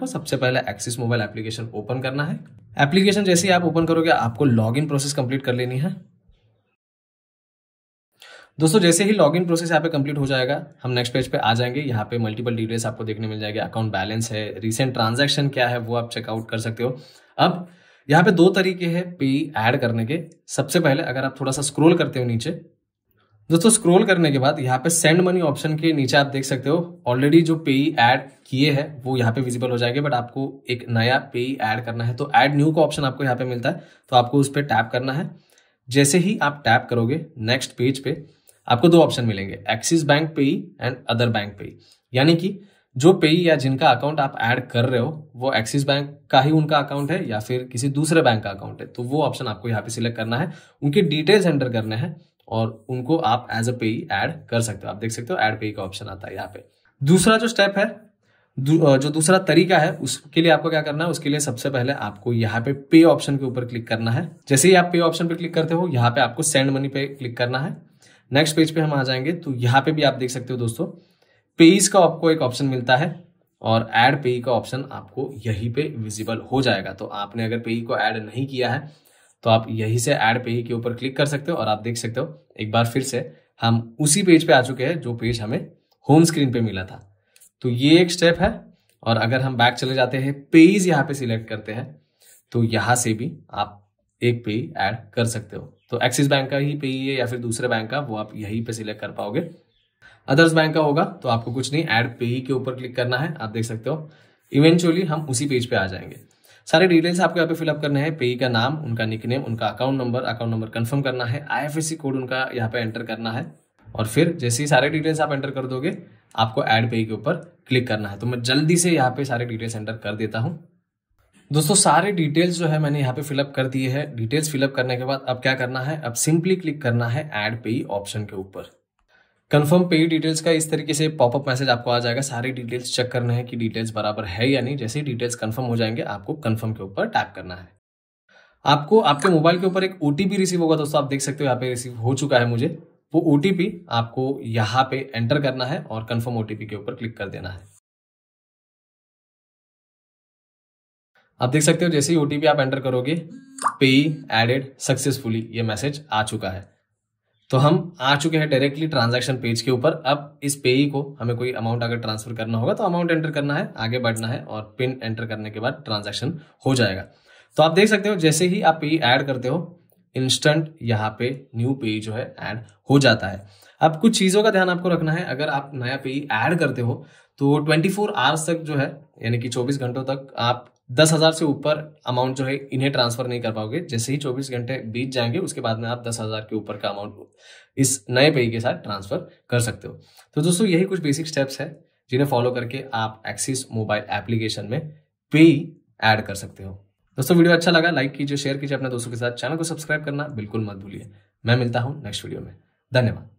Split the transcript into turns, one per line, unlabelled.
तो सबसे पहले एक्सिस मोबाइल एप्लीकेशन ओपन करना है एप्लीकेशन जैसे ही आप ओपन करोगे आपको लॉगिन प्रोसेस कंप्लीट कर लेनी है दोस्तों जैसे ही लॉगिन प्रोसेस यहाँ पे कंप्लीट हो जाएगा हम नेक्स्ट पेज पे आ जाएंगे यहाँ पे मल्टीपल डिटेल्स आपको देखने मिल जाएगा अकाउंट बैलेंस है रिसेंट ट्रांजेक्शन क्या है वो आप चेकआउट कर सकते हो अब यहाँ पे दो तरीके हैं पे ऐड करने के सबसे पहले अगर आप थोड़ा सा स्क्रोल करते हो नीचे दोस्तों स्क्रॉल करने के बाद यहाँ पे सेंड मनी ऑप्शन के नीचे आप देख सकते हो ऑलरेडी जो पेई ऐड किए हैं वो यहाँ पे विजिबल हो जाएंगे बट आपको एक नया पेई ऐड करना है तो ऐड न्यू का ऑप्शन आपको यहाँ पे मिलता है तो आपको उस पर टैप करना है जैसे ही आप टैप करोगे नेक्स्ट पेज पे आपको दो ऑप्शन मिलेंगे Axis bank pay and other bank pay यानी कि जो पेई या जिनका अकाउंट आप ऐड कर रहे हो वो एक्सिस बैंक का ही उनका अकाउंट है या फिर किसी दूसरे बैंक का अकाउंट है तो वो ऑप्शन आपको यहाँ पे सिलेक्ट करना है उनके डिटेल्स एंटर करने हैं और उनको आप एज अ पे एड कर सकते हो आप देख सकते हो एड पे का ऑप्शन आता है यहाँ पे दूसरा जो स्टेप है जो दूसरा तरीका है उसके लिए आपको क्या करना है उसके लिए सबसे पहले आपको यहाँ पे पे ऑप्शन के ऊपर क्लिक करना है जैसे ही आप पे ऑप्शन पे क्लिक करते हो यहाँ पे आपको सेंड मनी पे क्लिक करना है नेक्स्ट पेज पे हम आ जाएंगे तो यहाँ पे भी आप देख सकते हो दोस्तों पेज का आपको एक ऑप्शन मिलता है और एड पेई का ऑप्शन आपको यहीं पे विजिबल हो जाएगा तो आपने अगर पेई को ऐड नहीं किया है तो आप यही से ऐड पे ही के ऊपर क्लिक कर सकते हो और आप देख सकते हो एक बार फिर से हम उसी पेज पे आ चुके हैं जो पेज हमें होम स्क्रीन पे मिला था तो ये एक स्टेप है और अगर हम बैक चले जाते हैं पेज यहाँ पे सिलेक्ट करते हैं तो यहां से भी आप एक पे ऐड कर सकते हो तो एक्सिस बैंक का ही पे है या फिर दूसरे बैंक का वो आप यही पे सिलेक्ट कर पाओगे अदर्स बैंक का होगा तो आपको कुछ नहीं ऐड पे ही के ऊपर क्लिक करना है आप देख सकते हो इवेंचुअली हम उसी पेज पे आ जाएंगे सारे डिटेल्स आपको यहाँ पे फिलअप करने हैं पेई का नाम उनका निकनेम उनका account number account number confirm करना है आई कोड उनका यहाँ पे एंटर करना है और फिर जैसे ही सारे डिटेल्स आप एंटर कर दोगे आपको एड पे के ऊपर क्लिक करना है तो मैं जल्दी से यहाँ पे सारे डिटेल्स एंटर कर देता हूँ दोस्तों सारे डिटेल्स जो है मैंने यहाँ पे फिलअप कर दिए हैं डिटेल्स फिलअप करने के बाद अब क्या करना है अब सिंपली क्लिक करना है एड पे ऑप्शन के ऊपर कंफर्म पेड डिटेल्स का इस तरीके से पॉपअप मैसेज आपको आ जाएगा सारी डिटेल्स चेक करना है कि डिटेल्स बराबर है या नहीं जैसे डिटेल्स कंफर्म हो जाएंगे आपको कंफर्म के ऊपर टैप करना है आपको आपके मोबाइल के ऊपर एक ओ रिसीव होगा दोस्तों आप देख सकते हो यहाँ पे रिसीव हो चुका है मुझे वो ओ आपको यहाँ पे एंटर करना है और कन्फर्म ओ के ऊपर क्लिक कर देना है आप देख सकते हो जैसे ही ओ आप एंटर करोगे पे एडेड सक्सेसफुली ये मैसेज आ चुका है तो हम आ चुके हैं डायरेक्टली ट्रांजैक्शन पेज के ऊपर अब इस पेई को हमें कोई अमाउंट अगर ट्रांसफर करना होगा तो अमाउंट एंटर करना है आगे बढ़ना है और पिन एंटर करने के बाद ट्रांजैक्शन हो जाएगा तो आप देख सकते हो जैसे ही आप पे ऐड करते हो इंस्टेंट यहाँ पे न्यू पेई जो है ऐड हो जाता है अब कुछ चीज़ों का ध्यान आपको रखना है अगर आप नया पेई ऐड करते हो तो ट्वेंटी फोर आवर्स तक जो है यानी कि चौबीस घंटों तक आप दस हज़ार से ऊपर अमाउंट जो है इन्हें ट्रांसफ़र नहीं कर पाओगे जैसे ही चौबीस घंटे बीत जाएंगे उसके बाद में आप दस हज़ार के ऊपर का अमाउंट इस नए पे के साथ ट्रांसफ़र कर सकते हो तो दोस्तों यही कुछ बेसिक स्टेप्स है जिन्हें फॉलो करके आप एक्सिस मोबाइल एप्लीकेशन में पे ऐड कर सकते हो दोस्तों वीडियो अच्छा लगा लाइक कीजिए शेयर कीजिए अपने दोस्तों के साथ चैनल को सब्सक्राइब करना बिल्कुल मत भूलिए मैं मिलता हूँ नेक्स्ट वीडियो में धन्यवाद